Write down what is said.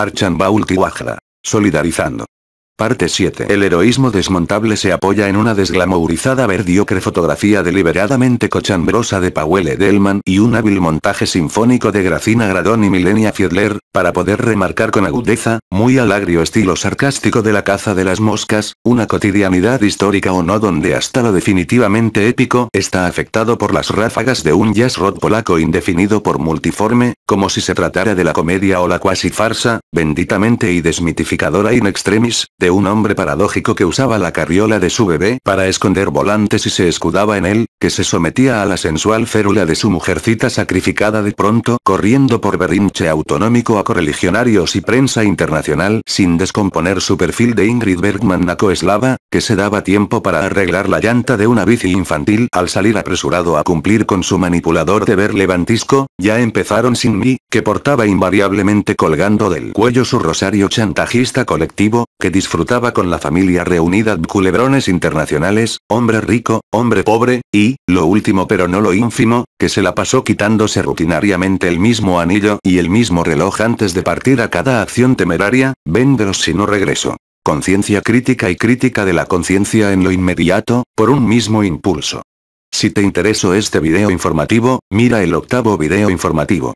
Archambault y Solidarizando. Parte 7. El heroísmo desmontable se apoya en una desglamourizada verdiocre fotografía deliberadamente cochambrosa de Powell e. Delman y un hábil montaje sinfónico de Gracina Gradón y Milenia Fiedler, para poder remarcar con agudeza, muy al estilo sarcástico de la caza de las moscas, una cotidianidad histórica o no donde hasta lo definitivamente épico está afectado por las ráfagas de un jazz rock polaco indefinido por multiforme, como si se tratara de la comedia o la cuasi farsa, benditamente y desmitificadora in extremis, de un hombre paradójico que usaba la carriola de su bebé para esconder volantes y se escudaba en él, que se sometía a la sensual férula de su mujercita sacrificada de pronto, corriendo por berrinche autonómico a correligionarios y prensa internacional, sin descomponer su perfil de Ingrid Bergman nacoeslava, que se daba tiempo para arreglar la llanta de una bici infantil al salir apresurado a cumplir con su manipulador deber levantisco, ya empezaron sin mí, que portaba invariablemente colgando del cuello su rosario chantajista colectivo, que disfrutaba con la familia reunida de culebrones internacionales, hombre rico, hombre pobre, y, lo último pero no lo ínfimo, que se la pasó quitándose rutinariamente el mismo anillo y el mismo reloj antes de partir a cada acción temeraria, "véndros si no regreso. Conciencia crítica y crítica de la conciencia en lo inmediato, por un mismo impulso. Si te interesó este video informativo, mira el octavo video informativo.